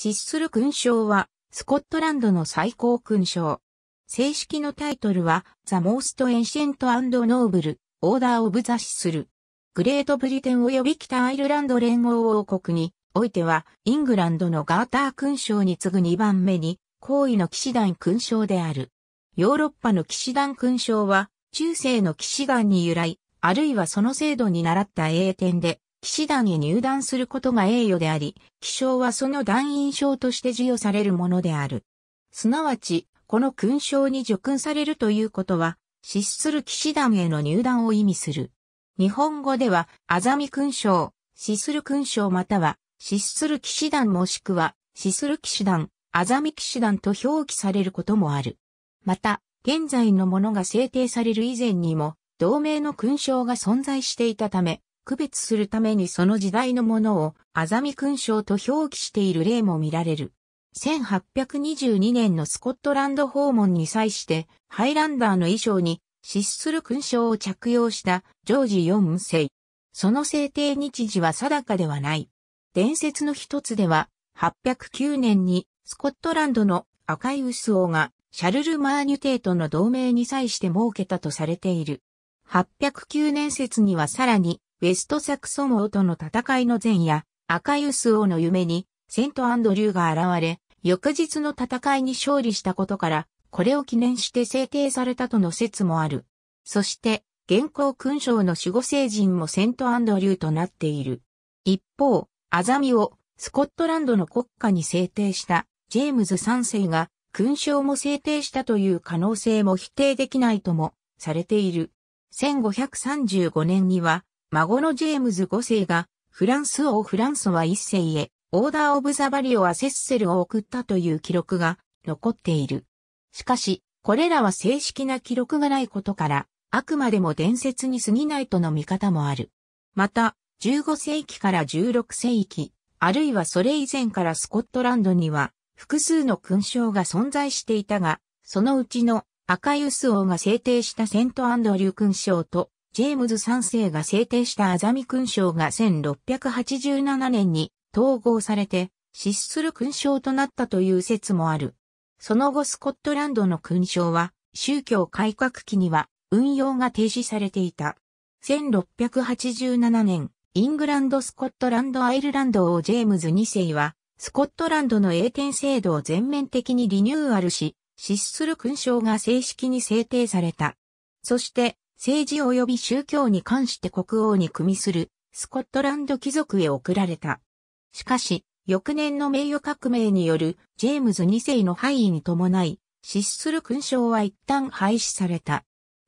失する勲章は、スコットランドの最高勲章。正式のタイトルは、The Most Ancient and Noble Order of the する。グレートブリテン及び北アイルランド連合王国に、おいては、イングランドのガーター勲章に次ぐ2番目に、高位の騎士団勲章である。ヨーロッパの騎士団勲章は、中世の騎士団に由来、あるいはその制度に倣った英典で、騎士団へ入団することが栄誉であり、騎将はその団員賞として授与されるものである。すなわち、この勲章に叙勲されるということは、失する騎士団への入団を意味する。日本語では、あざみ勲章、死する勲章または、死する騎士団もしくは、死する騎士団、あざみ騎士団と表記されることもある。また、現在のものが制定される以前にも、同盟の勲章が存在していたため、区別するためにその時代のものを、あざみ勲章と表記している例も見られる。1822年のスコットランド訪問に際して、ハイランダーの衣装に、失する勲章を着用したジョージ4世。その制定日時は定かではない。伝説の一つでは、809年にスコットランドの赤い薄王がシャルル・マーニュテーとの同盟に際して設けたとされている。809年説にはさらにウェストサクソン王との戦いの前夜、赤ユス王の夢に、セントアンドリューが現れ、翌日の戦いに勝利したことから、これを記念して制定されたとの説もある。そして、現行勲章の守護聖人もセントアンドリューとなっている。一方、アザミをスコットランドの国家に制定したジェームズ3世が勲章も制定したという可能性も否定できないともされている。1535年には孫のジェームズ5世が、フランス王フランソワ1世へ、オーダーオブザバリオはセッセルを送ったという記録が残っている。しかし、これらは正式な記録がないことから、あくまでも伝説に過ぎないとの見方もある。また、15世紀から16世紀、あるいはそれ以前からスコットランドには、複数の勲章が存在していたが、そのうちの赤ユス王が制定したセントアンドリュー勲章と、ジェームズ3世が制定したアザミ勲章が1687年に統合されて、失する勲章となったという説もある。その後スコットランドの勲章は、宗教改革期には運用が停止されていた。1687年、イングランド、スコットランド、アイルランド王ジェームズ2世は、スコットランドの英典制度を全面的にリニューアルし、失する勲章が正式に制定された。そして、政治及び宗教に関して国王に組みするスコットランド貴族へ送られた。しかし、翌年の名誉革命によるジェームズ2世の敗位に伴い、失する勲章は一旦廃止された。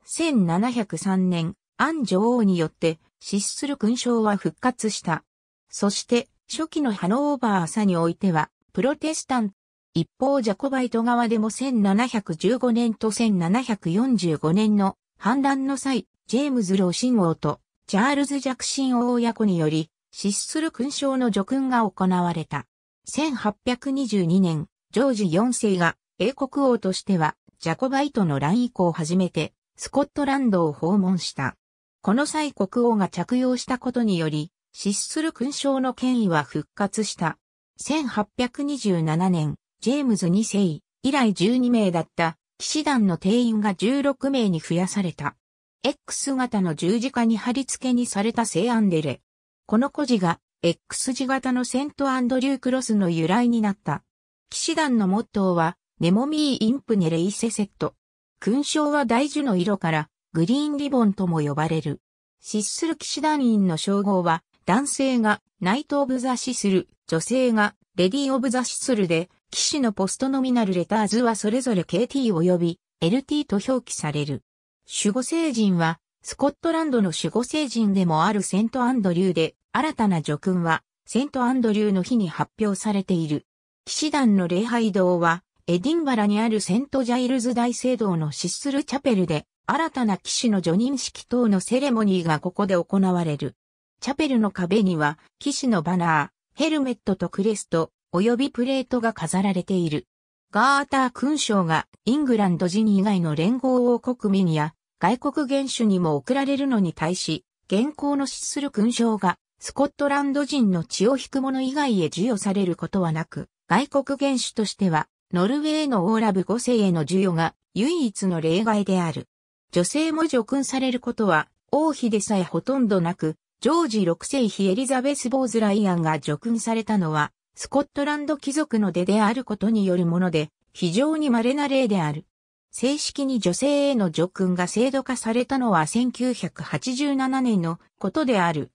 1703年、アン女王によって失する勲章は復活した。そして、初期のハノーバー朝においては、プロテスタント、一方ジャコバイト側でも1715年と1745年の反乱の際、ジェームズ・ロシン王とチャールズ・ジャクシン王親子により、失する勲章の叙勲が行われた。1822年、ジョージ4世が英国王としてはジャコバイトの乱以降初めてスコットランドを訪問した。この際国王が着用したことにより、失する勲章の権威は復活した。1827年、ジェームズ2世以来12名だった騎士団の定員が16名に増やされた。X 型の十字架に貼り付けにされた聖アンデレ。この孤児が X 字型のセントアンドリュークロスの由来になった。騎士団のモットーは、ネモミーインプネレイセセット。勲章は大樹の色から、グリーンリボンとも呼ばれる。失する騎士団員の称号は、男性がナイト・オブ・ザ・シスル、女性がレディ・オブ・ザ・シスルで、騎士のポストノミナルレターズはそれぞれ KT 及び LT と表記される。守護聖人は、スコットランドの守護聖人でもあるセントアンドリューで、新たな叙勲は、セントアンドリューの日に発表されている。騎士団の礼拝堂は、エディンバラにあるセントジャイルズ大聖堂のシッスルチャペルで、新たな騎士の叙任式等のセレモニーがここで行われる。チャペルの壁には、騎士のバナー、ヘルメットとクレスト、及びプレートが飾られている。ガーター勲章がイングランド人以外の連合王国民や外国元首にも贈られるのに対し、現行の失する勲章がスコットランド人の血を引く者以外へ授与されることはなく、外国元首としては、ノルウェーのオーラブ5世への授与が唯一の例外である。女性も除勲されることは、王妃でさえほとんどなく、ジョージ6世妃エリザベス・ボーズ・ライアンが除勲されたのは、スコットランド貴族の出であることによるもので、非常に稀な例である。正式に女性への叙勲が制度化されたのは1987年のことである。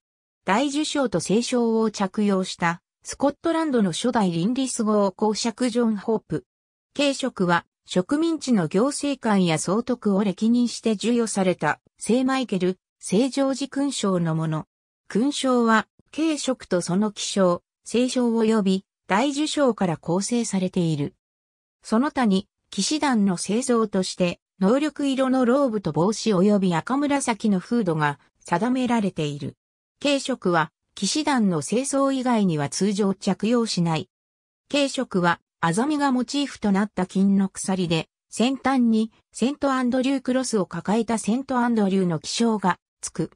大受賞と聖賞を着用したスコットランドの初代倫理ス号公爵ジョン・ホープ。軽職は植民地の行政官や総督を歴任して授与された聖マイケル、聖ジョージ勲章のもの。勲章は軽職とその起象、聖書及び大受賞から構成されている。その他に、騎士団の製造として、能力色のローブと帽子及び赤紫のフードが定められている。軽食は、騎士団の清掃以外には通常着用しない。軽食は、アザミがモチーフとなった金の鎖で、先端にセントアンドリュークロスを抱えたセントアンドリューの気象がつく。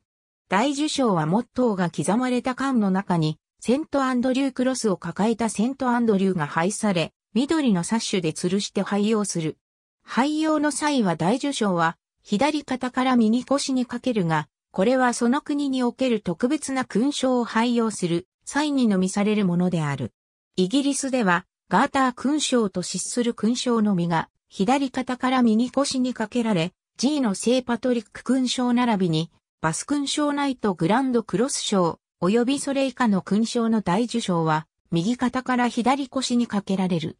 大受賞はモットーが刻まれた缶の中にセントアンドリュークロスを抱えたセントアンドリューが廃され、緑のサッシュで吊るして廃用する。廃用の際は大受賞は、左肩から右腰にかけるが、これはその国における特別な勲章を廃用する、際にのみされるものである。イギリスでは、ガーター勲章と失する勲章のみが、左肩から右腰にかけられ、G の聖パトリック勲章並びに、バス勲章ナイトグランドクロス章、及びそれ以下の勲章の大受章は、右肩から左腰にかけられる。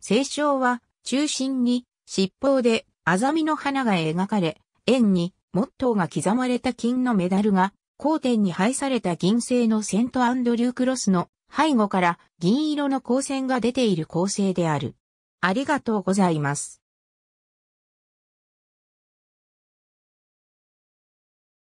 聖章は、中心に、尻尾で、アザミの花が描かれ、円に、モットーが刻まれた金のメダルが、交点に配された銀製のセントアンドリュークロスの背後から銀色の光線が出ている構成である。ありがとうございます。